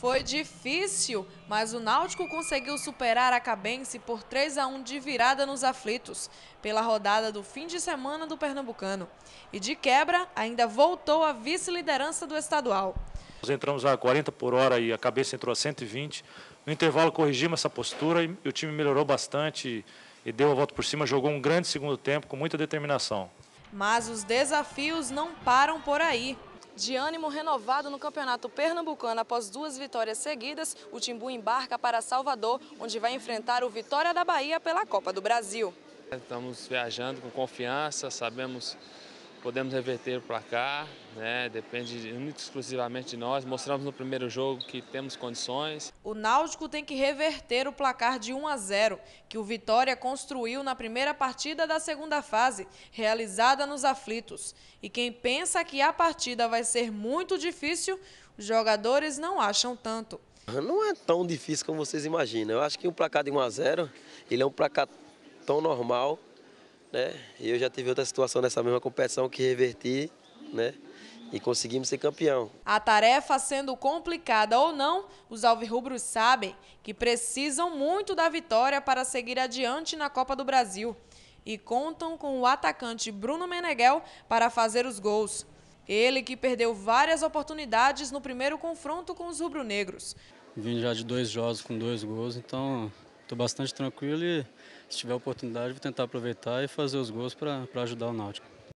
Foi difícil, mas o Náutico conseguiu superar a Cabense por 3 a 1 de virada nos aflitos, pela rodada do fim de semana do Pernambucano. E de quebra, ainda voltou a vice-liderança do estadual. Nós entramos a 40 por hora e a cabeça entrou a 120. No intervalo corrigimos essa postura e o time melhorou bastante e deu a volta por cima, jogou um grande segundo tempo com muita determinação. Mas os desafios não param por aí. De ânimo renovado no Campeonato Pernambucano após duas vitórias seguidas, o Timbu embarca para Salvador, onde vai enfrentar o Vitória da Bahia pela Copa do Brasil. Estamos viajando com confiança, sabemos podemos reverter o placar, né? depende muito exclusivamente de nós. Mostramos no primeiro jogo que temos condições. O Náutico tem que reverter o placar de 1 a 0, que o Vitória construiu na primeira partida da segunda fase, realizada nos aflitos. E quem pensa que a partida vai ser muito difícil, os jogadores não acham tanto. Não é tão difícil como vocês imaginam. Eu acho que o placar de 1 a 0, ele é um placar tão normal né? E eu já tive outra situação nessa mesma competição que reverti, né? E conseguimos ser campeão. A tarefa sendo complicada ou não, os alvirrubros sabem que precisam muito da vitória para seguir adiante na Copa do Brasil. E contam com o atacante Bruno Meneghel para fazer os gols. Ele que perdeu várias oportunidades no primeiro confronto com os rubro-negros. Vim já de dois jogos com dois gols, então Estou bastante tranquilo e se tiver oportunidade vou tentar aproveitar e fazer os gols para ajudar o Náutico.